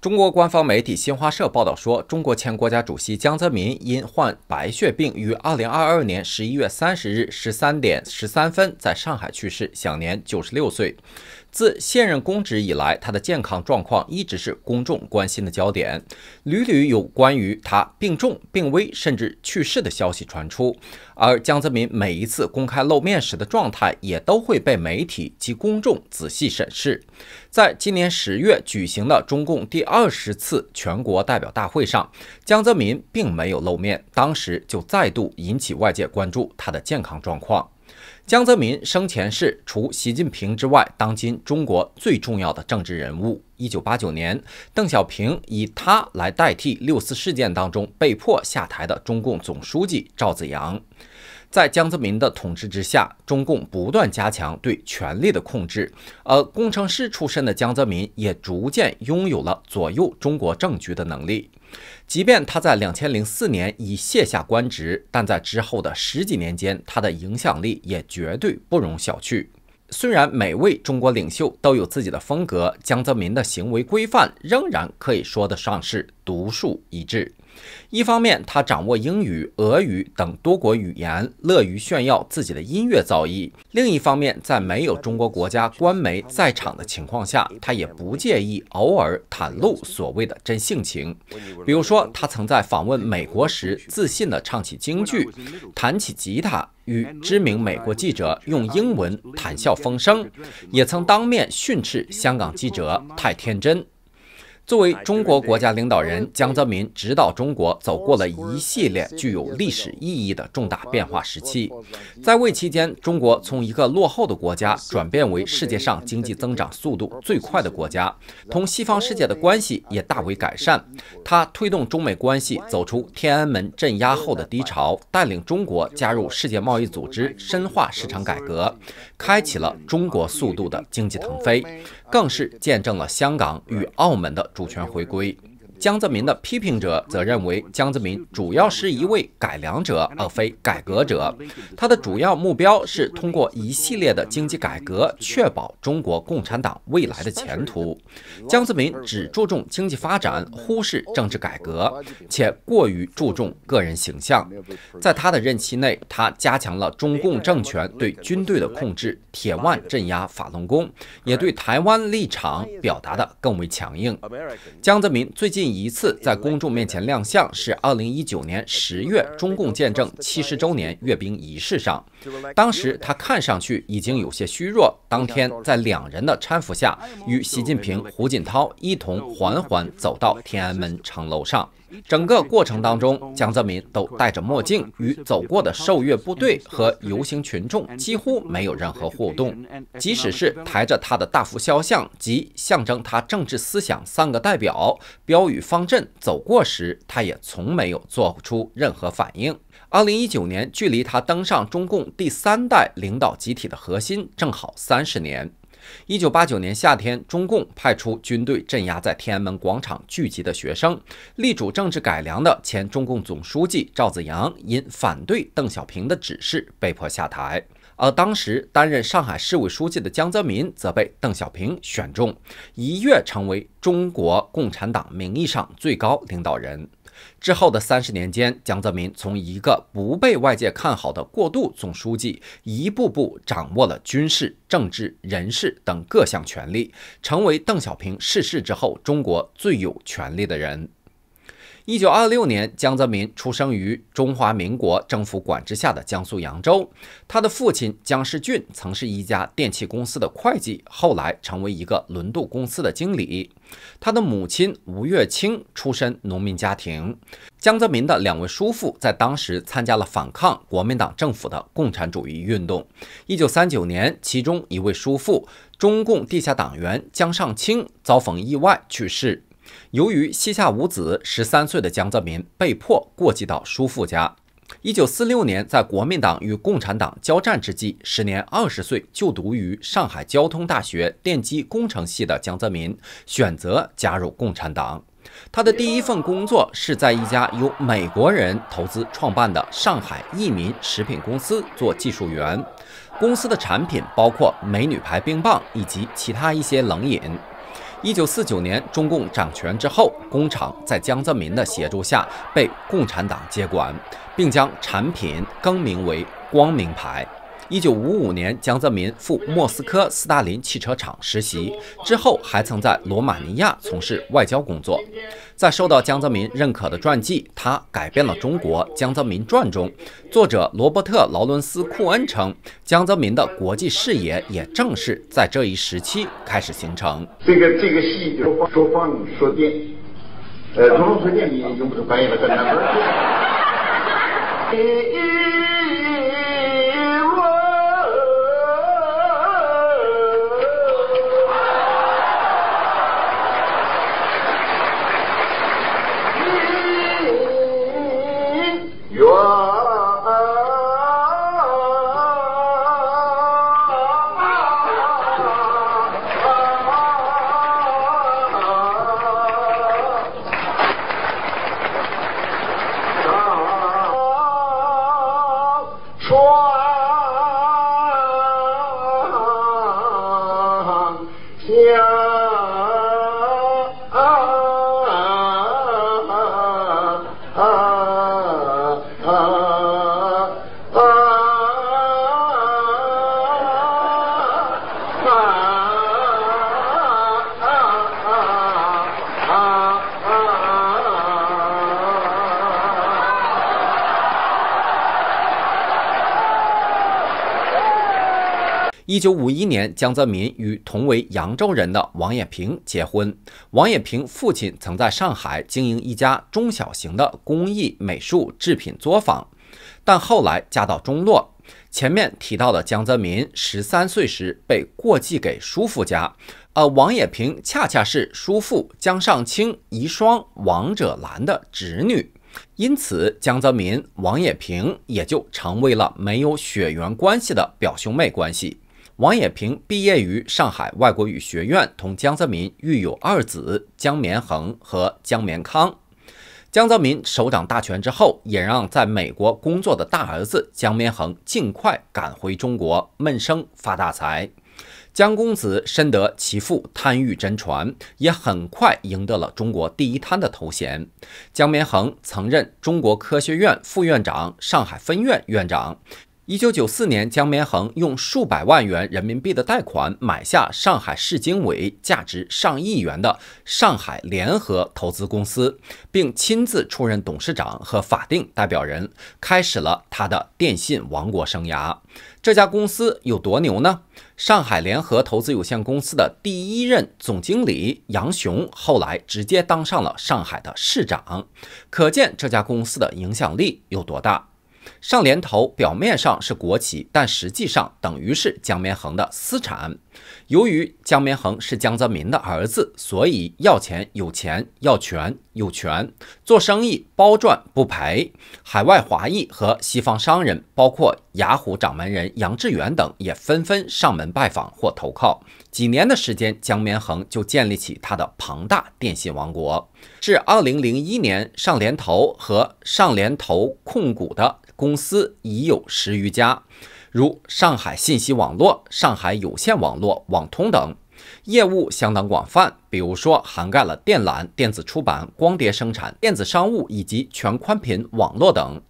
中国官方媒体新华社报道说，中国前国家主席江泽民因患白血病，于二零二二年十一月三十日十三点十三分在上海去世，享年九十六岁。自现任公职以来，他的健康状况一直是公众关心的焦点，屡屡有关于他病重、病危甚至去世的消息传出。而江泽民每一次公开露面时的状态，也都会被媒体及公众仔细审视。在今年十月举行的中共第二十次全国代表大会上，江泽民并没有露面，当时就再度引起外界关注他的健康状况。江泽民生前是除习近平之外，当今中国最重要的政治人物。一九八九年，邓小平以他来代替六四事件当中被迫下台的中共总书记赵紫阳。在江泽民的统治之下，中共不断加强对权力的控制，而工程师出身的江泽民也逐渐拥有了左右中国政局的能力。即便他在两千零四年已卸下官职，但在之后的十几年间，他的影响力也绝对不容小觑。虽然每位中国领袖都有自己的风格，江泽民的行为规范仍然可以说得上是独树一帜。一方面，他掌握英语、俄语等多国语言，乐于炫耀自己的音乐造诣；另一方面，在没有中国国家官媒在场的情况下，他也不介意偶尔袒露所谓的真性情。比如说，他曾在访问美国时自信地唱起京剧，弹起吉他，与知名美国记者用英文谈笑风生；也曾当面训斥香港记者太天真。作为中国国家领导人，江泽民指导中国走过了一系列具有历史意义的重大变化时期。在位期间，中国从一个落后的国家转变为世界上经济增长速度最快的国家，同西方世界的关系也大为改善。他推动中美关系走出天安门镇压后的低潮，带领中国加入世界贸易组织，深化市场改革，开启了中国速度的经济腾飞。更是见证了香港与澳门的主权回归。江泽民的批评者则认为，江泽民主要是一位改良者而非改革者，他的主要目标是通过一系列的经济改革确保中国共产党未来的前途。江泽民只注重经济发展，忽视政治改革，且过于注重个人形象。在他的任期内，他加强了中共政权对军队的控制，铁腕镇压法轮功，也对台湾立场表达的更为强硬。江泽民最近。一次在公众面前亮相是二零一九年十月中共建政七十周年阅兵仪式上，当时他看上去已经有些虚弱。当天在两人的搀扶下，与习近平、胡锦涛一同缓缓走到天安门城楼上。整个过程当中，江泽民都戴着墨镜，与走过的受阅部队和游行群众几乎没有任何互动。即使是抬着他的大幅肖像及象征他政治思想“三个代表”标语方阵走过时，他也从没有做出任何反应。二零一九年，距离他登上中共第三代领导集体的核心正好三十年。一九八九年夏天，中共派出军队镇压在天安门广场聚集的学生。力主政治改良的前中共总书记赵紫阳因反对邓小平的指示，被迫下台。而当时担任上海市委书记的江泽民则被邓小平选中，一跃成为中国共产党名义上最高领导人。之后的三十年间，江泽民从一个不被外界看好的过渡总书记，一步步掌握了军事、政治、人事等各项权力，成为邓小平逝世之后中国最有权力的人。一九二六年，江泽民出生于中华民国政府管制下的江苏扬州。他的父亲江世俊曾是一家电器公司的会计，后来成为一个轮渡公司的经理。他的母亲吴月清出身农民家庭。江泽民的两位叔父在当时参加了反抗国民党政府的共产主义运动。一九三九年，其中一位叔父，中共地下党员江尚清，遭逢意外去世。由于膝下无子，十三岁的江泽民被迫过继到叔父家。一九四六年，在国民党与共产党交战之际，时年二十岁就读于上海交通大学电机工程系的江泽民，选择加入共产党。他的第一份工作是在一家由美国人投资创办的上海益民食品公司做技术员，公司的产品包括美女牌冰棒以及其他一些冷饮。一九四九年，中共掌权之后，工厂在江泽民的协助下被共产党接管，并将产品更名为“光明牌”。一九五五年，江泽民赴莫斯科斯大林汽车厂实习，之后还曾在罗马尼亚从事外交工作。在受到江泽民认可的传记《他改变了中国：江泽民传》中，作者罗伯特·劳伦斯·库恩称，江泽民的国际视野也正是在这一时期开始形成。这个这个戏说说放说电，呃，说电你用不着了，一九五一年，江泽民与同为扬州人的王冶平结婚。王冶平父亲曾在上海经营一家中小型的工艺美术制品作坊，但后来家道中落。前面提到的江泽民十三岁时被过继给叔父家，而王冶平恰恰是叔父江上清遗孀王者兰的侄女，因此江泽民、王冶平也就成为了没有血缘关系的表兄妹关系。王冶平毕业于上海外国语学院，同江泽民育有二子：江绵恒和江绵康。江泽民手掌大权之后，也让在美国工作的大儿子江绵恒尽快赶回中国，闷声发大财。江公子深得其父贪欲真传，也很快赢得了“中国第一贪”的头衔。江绵恒曾任中国科学院副院长、上海分院院长。一九九四年，江绵恒用数百万元人民币的贷款买下上海市经委价值上亿元的上海联合投资公司，并亲自出任董事长和法定代表人，开始了他的电信王国生涯。这家公司有多牛呢？上海联合投资有限公司的第一任总经理杨雄后来直接当上了上海的市长，可见这家公司的影响力有多大。上联头表面上是国企，但实际上等于是江绵恒的私产。由于江绵恒是江泽民的儿子，所以要钱有钱，要权有权，做生意包赚不赔。海外华裔和西方商人，包括雅虎掌门人杨致远等，也纷纷上门拜访或投靠。几年的时间，江绵恒就建立起他的庞大电信王国。至2001年，上联投和上联投控股的公司已有十余家。如上海信息网络、上海有线网络、网通等，业务相当广泛，比如说涵盖了电缆、电子出版、光碟生产、电子商务以及全宽频网络等。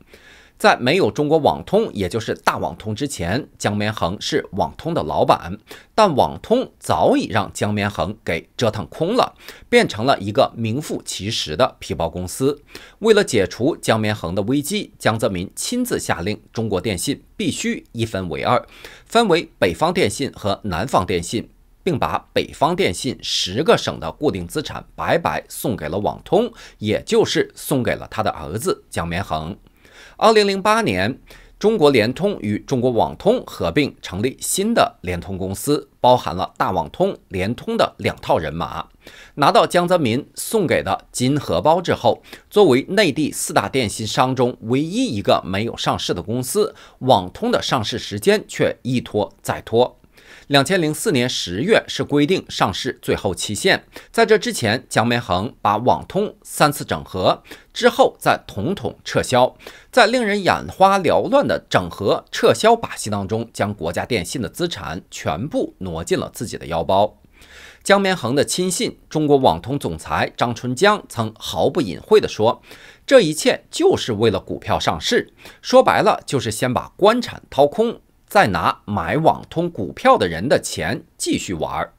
在没有中国网通，也就是大网通之前，江绵恒是网通的老板，但网通早已让江绵恒给折腾空了，变成了一个名副其实的皮包公司。为了解除江绵恒的危机，江泽民亲自下令，中国电信必须一分为二，分为北方电信和南方电信，并把北方电信十个省的固定资产白白送给了网通，也就是送给了他的儿子江绵恒。二零零八年，中国联通与中国网通合并成立新的联通公司，包含了大网通、联通的两套人马。拿到江泽民送给的金荷包之后，作为内地四大电信商中唯一一个没有上市的公司，网通的上市时间却一拖再拖。两千零四年十月是规定上市最后期限，在这之前，江绵恒把网通三次整合之后再统统撤销，在令人眼花缭乱的整合撤销把戏当中，将国家电信的资产全部挪进了自己的腰包。江绵恒的亲信中国网通总裁张春江曾毫不隐晦地说：“这一切就是为了股票上市，说白了就是先把官产掏空。”再拿买网通股票的人的钱继续玩。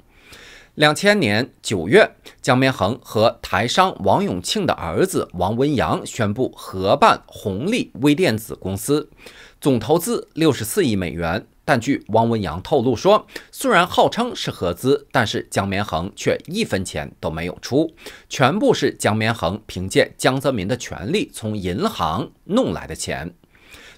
两千年九月，江绵恒和台商王永庆的儿子王文洋宣布合办红利微电子公司，总投资六十四亿美元。但据王文洋透露说，虽然号称是合资，但是江绵恒却一分钱都没有出，全部是江绵恒凭借江泽民的权力从银行弄来的钱。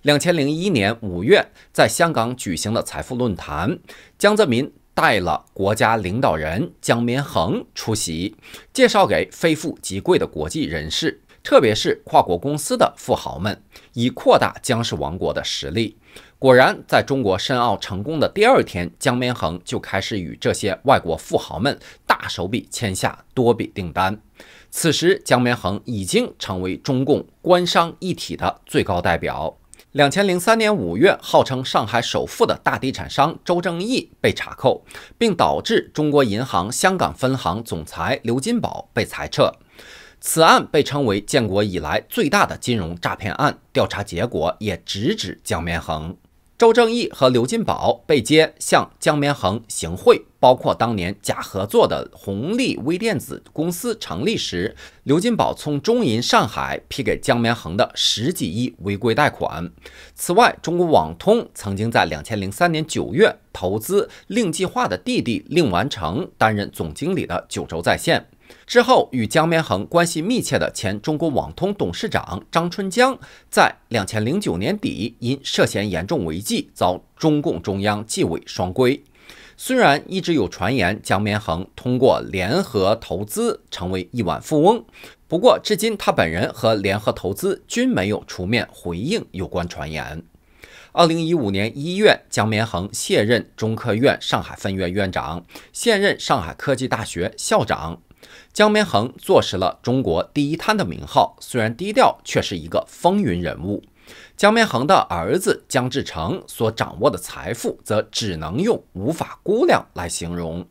两千零一年五月，在香港举行的财富论坛，江泽民带了国家领导人江绵恒出席，介绍给非富即贵的国际人士，特别是跨国公司的富豪们，以扩大江氏王国的实力。果然，在中国申奥成功的第二天，江绵恒就开始与这些外国富豪们大手笔签下多笔订单。此时，江绵恒已经成为中共官商一体的最高代表。两千零三年五月，号称上海首富的大地产商周正义被查扣，并导致中国银行香港分行总裁刘金宝被裁撤。此案被称为建国以来最大的金融诈骗案，调查结果也直指江面恒。周正义和刘金宝被接向江绵恒行贿，包括当年假合作的红利微电子公司成立时，刘金宝从中银上海批给江绵恒的十几亿违规贷款。此外，中国网通曾经在两千零三年九月投资令计划的弟弟令完成担任总经理的九州在线。之后，与江绵恒关系密切的前中国网通董事长张春江，在两千零九年底因涉嫌严重违纪，遭中共中央纪委双规。虽然一直有传言江绵恒通过联合投资成为亿万富翁，不过至今他本人和联合投资均没有出面回应有关传言。二零一五年一月，江绵恒卸任中科院上海分院院长，现任上海科技大学校长。江绵恒坐实了中国第一滩的名号，虽然低调，却是一个风云人物。江绵恒的儿子江志成所掌握的财富，则只能用无法估量来形容。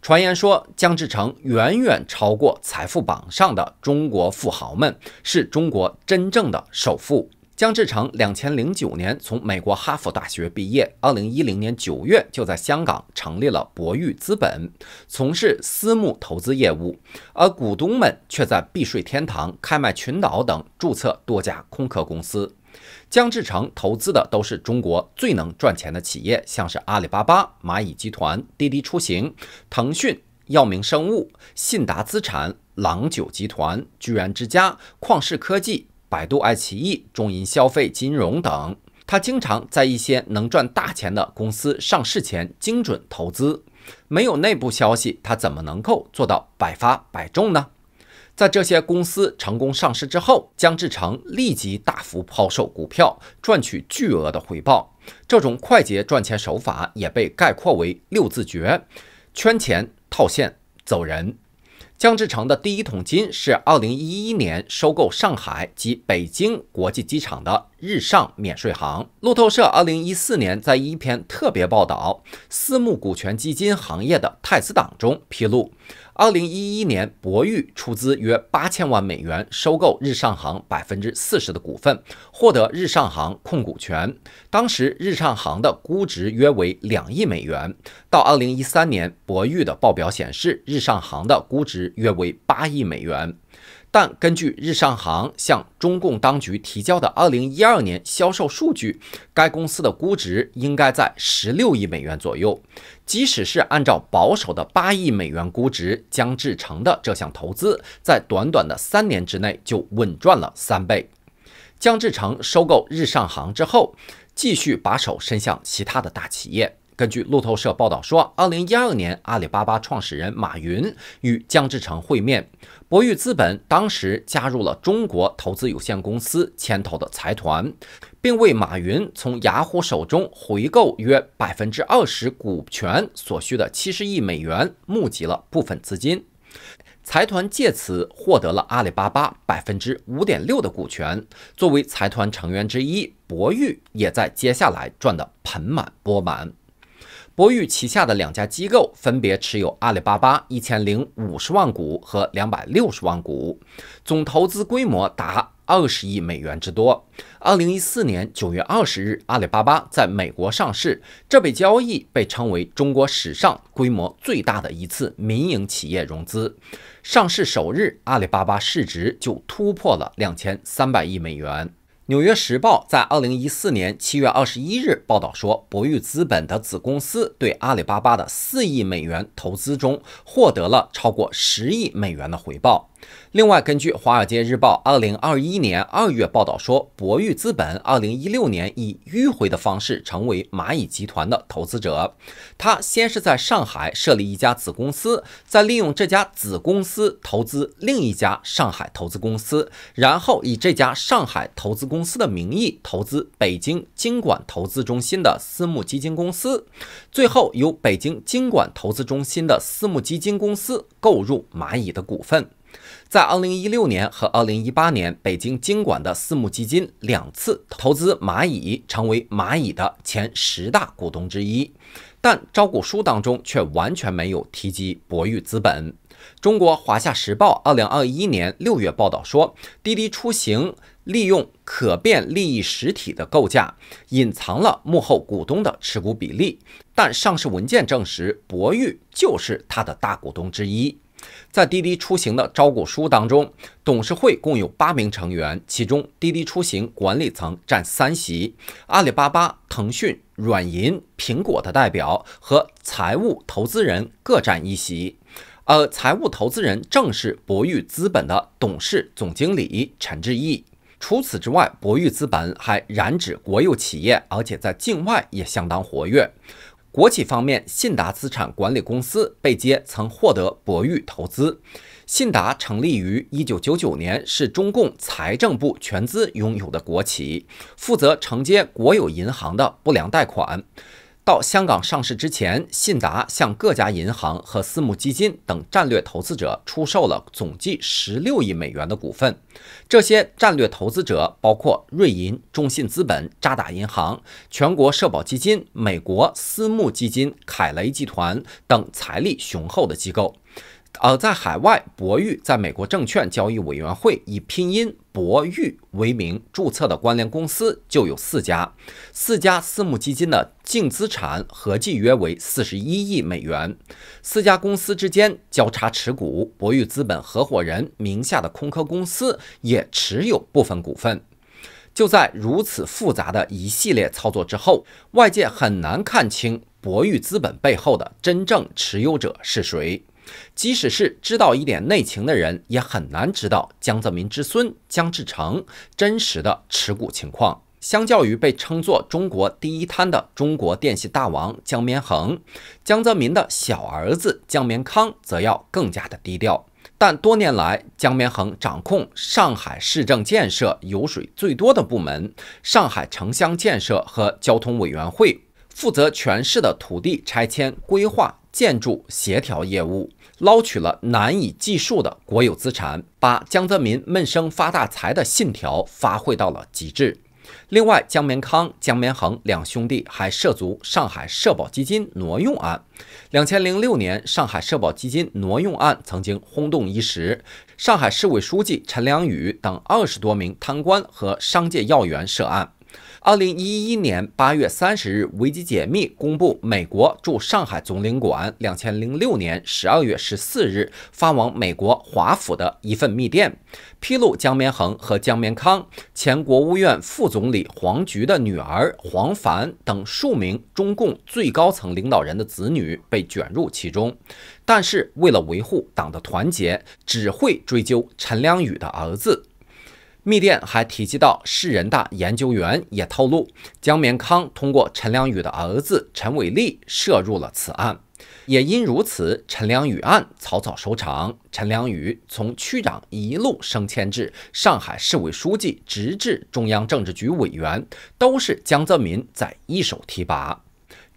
传言说，江志成远远超过财富榜上的中国富豪们，是中国真正的首富。江志成，两千零九年从美国哈佛大学毕业，二零一零年九月就在香港成立了博裕资本，从事私募投资业务。而股东们却在避税天堂开麦群岛等注册多家空壳公司。江志成投资的都是中国最能赚钱的企业，像是阿里巴巴、蚂蚁集团、滴滴出行、腾讯、药明生物、信达资产、郎酒集团、居然之家、旷视科技。百度、爱奇艺、中银消费金融等，他经常在一些能赚大钱的公司上市前精准投资。没有内部消息，他怎么能够做到百发百中呢？在这些公司成功上市之后，姜志成立即大幅抛售股票，赚取巨额的回报。这种快捷赚钱手法也被概括为“六字诀”：圈钱、套现、走人。江志诚的第一桶金是二零一一年收购上海及北京国际机场的。日上免税行。路透社2014年在一篇特别报道《私募股权基金行业的太子党》中披露，2011年博裕出资约8000万美元收购日上行40%的股份，获得日上行控股权。当时日上行的估值约为2亿美元。到2013年，博裕的报表显示，日上行的估值约为8亿美元。但根据日上行向中共当局提交的二零一二年销售数据，该公司的估值应该在十六亿美元左右。即使是按照保守的八亿美元估值，姜志成的这项投资在短短的三年之内就稳赚了三倍。姜志成收购日上行之后，继续把手伸向其他的大企业。根据路透社报道说，二零一二年，阿里巴巴创始人马云与姜志成会面。博裕资本当时加入了中国投资有限公司牵头的财团，并为马云从雅虎手中回购约百分之二十股权所需的七十亿美元募集了部分资金。财团借此获得了阿里巴巴百分之五点六的股权。作为财团成员之一，博裕也在接下来赚得盆满钵满。博裕旗下的两家机构分别持有阿里巴巴一千零五十万股和两百六十万股，总投资规模达二十亿美元之多。二零一四年九月二十日，阿里巴巴在美国上市，这笔交易被称为中国史上规模最大的一次民营企业融资。上市首日，阿里巴巴市值就突破了两千三百亿美元。《纽约时报》在二零一四年七月二十一日报道说，博裕资本的子公司对阿里巴巴的四亿美元投资中，获得了超过十亿美元的回报。另外，根据《华尔街日报》2021年2月报道说，博裕资本2016年以迂回的方式成为蚂蚁集团的投资者。他先是在上海设立一家子公司，再利用这家子公司投资另一家上海投资公司，然后以这家上海投资公司的名义投资北京经管投资中心的私募基金公司，最后由北京经管投资中心的私募基金公司购入蚂蚁的股份。在2016年和2018年，北京经管的私募基金两次投资蚂蚁，成为蚂蚁的前十大股东之一，但招股书当中却完全没有提及博裕资本。中国华夏时报2021年6月报道说，滴滴出行利用可变利益实体的构架，隐藏了幕后股东的持股比例，但上市文件证实博裕就是它的大股东之一。在滴滴出行的招股书当中，董事会共有八名成员，其中滴滴出行管理层占三席，阿里巴巴、腾讯、软银、苹果的代表和财务投资人各占一席，而财务投资人正是博裕资本的董事总经理陈志毅。除此之外，博裕资本还染指国有企业，而且在境外也相当活跃。国企方面，信达资产管理公司被接，曾获得博裕投资。信达成立于一九九九年，是中共财政部全资拥有的国企，负责承接国有银行的不良贷款。到香港上市之前，信达向各家银行和私募基金等战略投资者出售了总计十六亿美元的股份。这些战略投资者包括瑞银、中信资本、渣打银行、全国社保基金、美国私募基金凯雷集团等财力雄厚的机构。呃，在海外，博玉在美国证券交易委员会以拼音。博玉为名注册的关联公司就有四家，四家私募基金的净资产合计约为四十一亿美元。四家公司之间交叉持股，博玉资本合伙人名下的空壳公司也持有部分股份。就在如此复杂的一系列操作之后，外界很难看清博玉资本背后的真正持有者是谁。即使是知道一点内情的人，也很难知道江泽民之孙江志成真实的持股情况。相较于被称作“中国第一滩的中国电信大王江绵恒，江泽民的小儿子江绵康则要更加的低调。但多年来，江绵恒掌控上海市政建设油水最多的部门——上海城乡建设和交通委员会。负责全市的土地拆迁、规划、建筑协调业务，捞取了难以计数的国有资产，把江泽民闷声发大财的信条发挥到了极致。另外，江绵康、江绵恒两兄弟还涉足上海社保基金挪用案。两千零六年，上海社保基金挪用案曾经轰动一时，上海市委书记陈良宇等二十多名贪官和商界要员涉案。二零一一年八月三十日，维基解密公布美国驻上海总领馆两千零六年十二月十四日发往美国华府的一份密电，披露江绵恒和江绵康、前国务院副总理黄菊的女儿黄凡等数名中共最高层领导人的子女被卷入其中，但是为了维护党的团结，只会追究陈良宇的儿子。密电还提及到市人大研究员也透露，江绵康通过陈良宇的儿子陈伟利涉入了此案，也因如此，陈良宇案草草收场。陈良宇从区长一路升迁至上海市委书记，直至中央政治局委员，都是江泽民在一手提拔。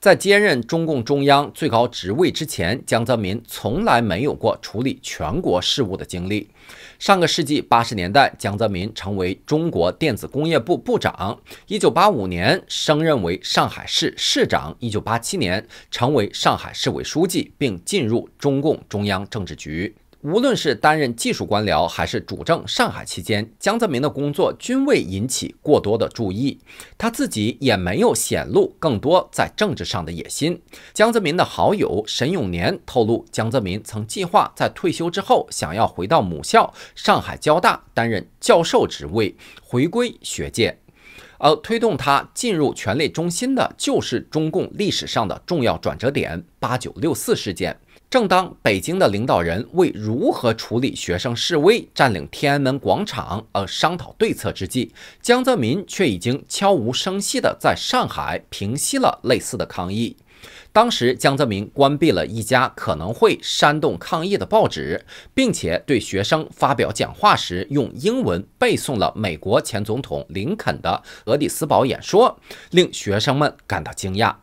在兼任中共中央最高职位之前，江泽民从来没有过处理全国事务的经历。上个世纪八十年代，江泽民成为中国电子工业部部长，一九八五年升任为上海市市长，一九八七年成为上海市委书记，并进入中共中央政治局。无论是担任技术官僚，还是主政上海期间，江泽民的工作均未引起过多的注意，他自己也没有显露更多在政治上的野心。江泽民的好友沈永年透露，江泽民曾计划在退休之后，想要回到母校上海交大担任教授职位，回归学界。而推动他进入权力中心的，就是中共历史上的重要转折点——八九六四事件。正当北京的领导人为如何处理学生示威、占领天安门广场而商讨对策之际，江泽民却已经悄无声息地在上海平息了类似的抗议。当时，江泽民关闭了一家可能会煽动抗议的报纸，并且对学生发表讲话时用英文背诵了美国前总统林肯的《俄底斯堡演说》，令学生们感到惊讶。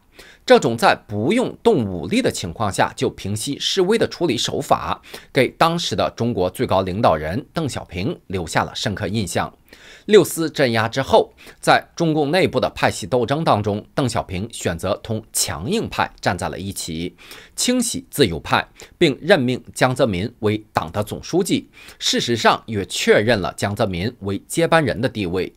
这种在不用动武力的情况下就平息示威的处理手法，给当时的中国最高领导人邓小平留下了深刻印象。六四镇压之后，在中共内部的派系斗争当中，邓小平选择同强硬派站在了一起，清洗自由派，并任命江泽民为党的总书记，事实上也确认了江泽民为接班人的地位。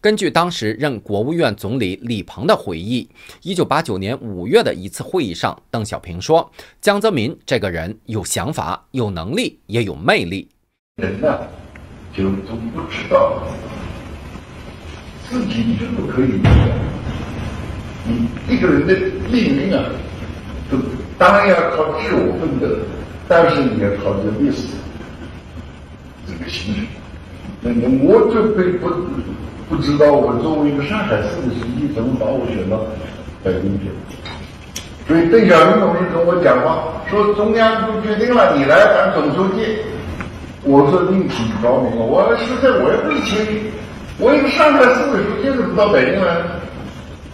根据当时任国务院总理李鹏的回忆，一九八九年五月的一次会议上，邓小平说：“江泽民这个人有想法，有能力，也有魅力。”人的。就都不知道自己一不可以。你一个人的命运啊，都当然要靠自我奋斗，但是你要靠这个历史这个形势。那个我这辈不不知道，我作为一个上海市的书记，怎么把我选到北京去？所以邓小平同志跟我讲话，说中央都决定了，你来当总书记。我这病挺高明啊！我实在我也不是亲，我一个上海市委书记怎么到北京来？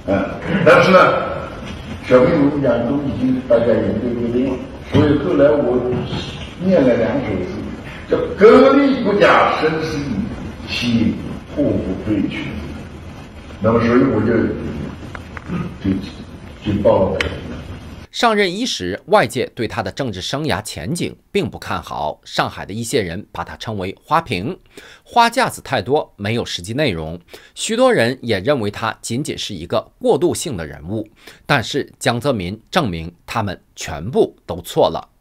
嗯，但是呢，小朋友讲都已经大家研究定了，所以后来我念了两首诗，叫“革命不假身世，气祸不退群”，那么所以我就就就报了。上任伊始，外界对他的政治生涯前景并不看好。上海的一些人把他称为“花瓶”，花架子太多，没有实际内容。许多人也认为他仅仅是一个过渡性的人物。但是，江泽民证明他们全部都错了。